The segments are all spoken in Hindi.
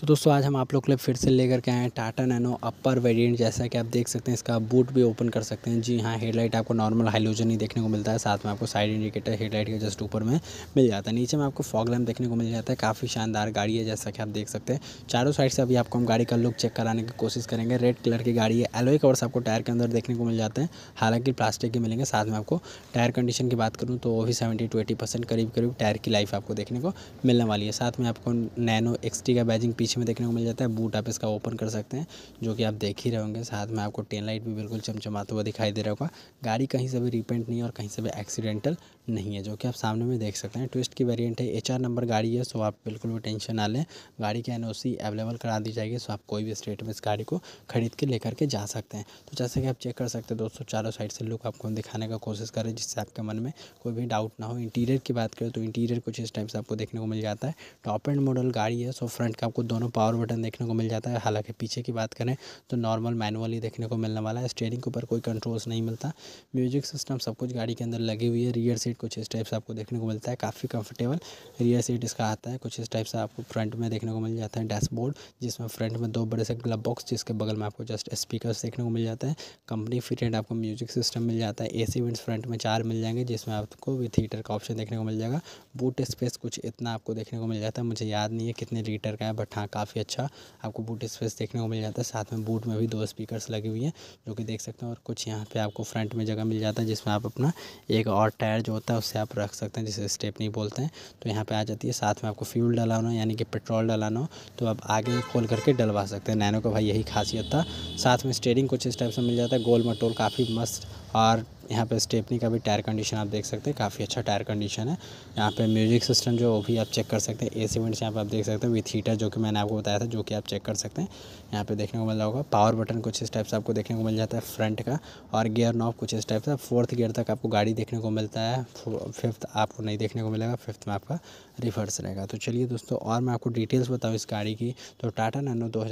तो दोस्तों आज हम आप लोग के लिए फिर से लेकर के आए हैं टाटा नैनो अपर वेरिएंट जैसा कि आप देख सकते हैं इसका बूट भी ओपन कर सकते हैं जी हाँ हेडलाइट आपको नॉर्मल हाइलोजन ही देखने को मिलता है साथ में आपको साइड इंडिकेटर हेडलाइट के जस्ट ऊपर में मिल जाता है नीचे में आपको फॉग लैम्प देखने को मिल जाता है काफ़ी शानदार गाड़ी है जैसा कि आप देख सकते हैं चारों साइड से अभी आपको हम गाड़ी का लुक चेक कराने की कोशिश करेंगे रेड कलर की गाड़ी है एलोई कवर्स आपको टायर के अंदर देखने को मिल जाते हैं हालांकि प्लास्टिक के मिलेंगे साथ में आपको टायर कंडीशन की बात करूँ तो वो भी सेवेंटी टू एटी परसेंट करीब करीब टायर की लाइफ आपको देखने को मिलने वाली है साथ में आपको नैनो एक्सटी का बैजिंग पीछे में देखने को मिल जाता है बूट आप इसका ओपन कर सकते हैं जो कि आप देख ही रहे होंगे साथ में आपको टेन लाइट भी बिल्कुल चमचमाता हुआ दिखाई दे रहा होगा गाड़ी कहीं से भी रिपेंट नहीं है और कहीं से भी एक्सीडेंटल नहीं है जो कि आप सामने में देख सकते हैं ट्विस्ट की वेरियंट है एच नंबर गाड़ी है सो आप बिल्कुल भी टेंशन ना लें गाड़ी की एन अवेलेबल करा दी जाएगी सो आप कोई भी स्टेट में इस गाड़ी को खरीद के लेकर के जा सकते हैं तो जैसे कि आप चेक कर सकते हैं दोस्तों चारों साइड से लुक आपको दिखाने का कोशिश करें जिससे आपके मन में कोई भी डाउट ना हो इंटीरियर की बात करें तो इंटीरियर कुछ इस टाइप से आपको देखने को मिल जाता है टॉप एंड मॉडल गाड़ी है सो फ्रंट का आपको दोनों पावर बटन देखने को मिल जाता है हालांकि पीछे की बात करें तो नॉर्मल मैनुअली देखने को मिलने वाला है स्टेयरिंग के ऊपर कोई कंट्रोल्स नहीं मिलता म्यूजिक सिस्टम सब कुछ गाड़ी के अंदर लगी हुई है रियर सीट कुछ इस टाइप से आपको देखने को मिलता है काफ़ी कंफर्टेबल रियर सीट इसका आता है कुछ इस टाइप से आपको फ्रंट में देखने को मिल जाता है डैशबोर्ड जिसमें फ्रंट में दो बड़े से ग्लब बॉक्स जिसके बगल में आपको जस्ट स्पीकर देखने को मिल जाते हैं कंपनी फिटेड आपको म्यूजिक सिस्टम मिल जाता है ए सी फ्रंट में चार मिल जाएंगे जिसमें आपको भी थिएटर का ऑप्शन देखने को मिल जाएगा बूट स्पेस कुछ इतना आपको देखने को मिल जाता है मुझे याद नहीं है कितने लीटर का है बट हाँ यहाँ काफ़ी अच्छा आपको बूट स्पेस देखने को मिल जाता है साथ में बूट में भी दो स्पीकर्स लगी हुई हैं जो कि देख सकते हैं और कुछ यहाँ पे आपको फ्रंट में जगह मिल जाता है जिसमें आप अपना एक और टायर जो होता है उससे आप रख सकते हैं जिसे नहीं बोलते हैं तो यहाँ पर आ जाती है साथ में आपको फ्यूल डलाना हो यानी कि पेट्रोल डलाना हो तो आप आगे खोल करके डलवा सकते हैं नैनो का भाई यही खासियत था साथ में स्टेयरिंग कुछ इस टाइप से मिल जाता है गोल मटोल काफ़ी मस्त और यहाँ पे स्टेपनी का भी टायर कंडीशन आप देख सकते हैं काफ़ी अच्छा टायर कंडीशन है यहाँ पे म्यूजिक सिस्टम जो वो भी आप चेक कर सकते हैं ए सीमेंट्स यहाँ पे आप देख सकते हैं विथ हीटर जो कि मैंने आपको बताया था जो कि आप चेक कर सकते हैं यहाँ पे देखने को मिल रहा होगा पावर बटन कुछ इस टाइप से आपको देखने को मिल जाता है फ्रंट का और गियर नॉब कुछ इस टाइप से फोर्थ गियर तक आपको गाड़ी देखने को मिलता है फिफ्थ आपको नहीं देखने को मिलेगा फिफ्थ में आपका रिवर्स रहेगा तो चलिए दोस्तों और मैं आपको डिटेल्स बताऊँ इस गाड़ी की तो टाटा नैनो दो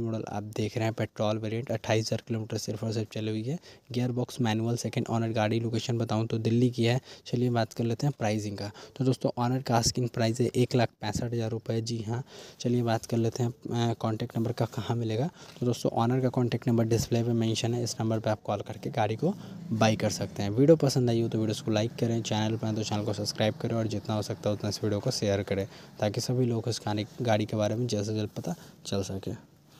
मॉडल आप देख रहे हैं पेट्रोल वेरियंट अट्ठाईस किलोमीटर सिर्फ और सिर्फ चली हुई है गियर बॉक्स मैनुअल सेकेंड और ऑनर गाड़ी लोकेशन बताऊँ तो दिल्ली की है चलिए बात कर लेते हैं प्राइजिंग का तो दोस्तों ऑनर का आस्किंग प्राइस है एक लाख पैंसठ हज़ार रुपये जी हाँ चलिए बात कर लेते हैं कॉन्टैक्ट नंबर का कहाँ मिलेगा तो दोस्तों ऑनर का कॉन्टैक्ट नंबर डिस्प्ले पर मैंशन है इस नंबर पर आप कॉल करके गाड़ी को बाई कर सकते हैं वीडियो पसंद आई हो तो वीडियो को लाइक करें चैनल पर तो चैनल को सब्सक्राइब करें और जितना हो सकता है उतना इस वीडियो को शेयर करें ताकि सभी लोग इस गाड़ी के बारे में जल्द से जल्द पता चल सके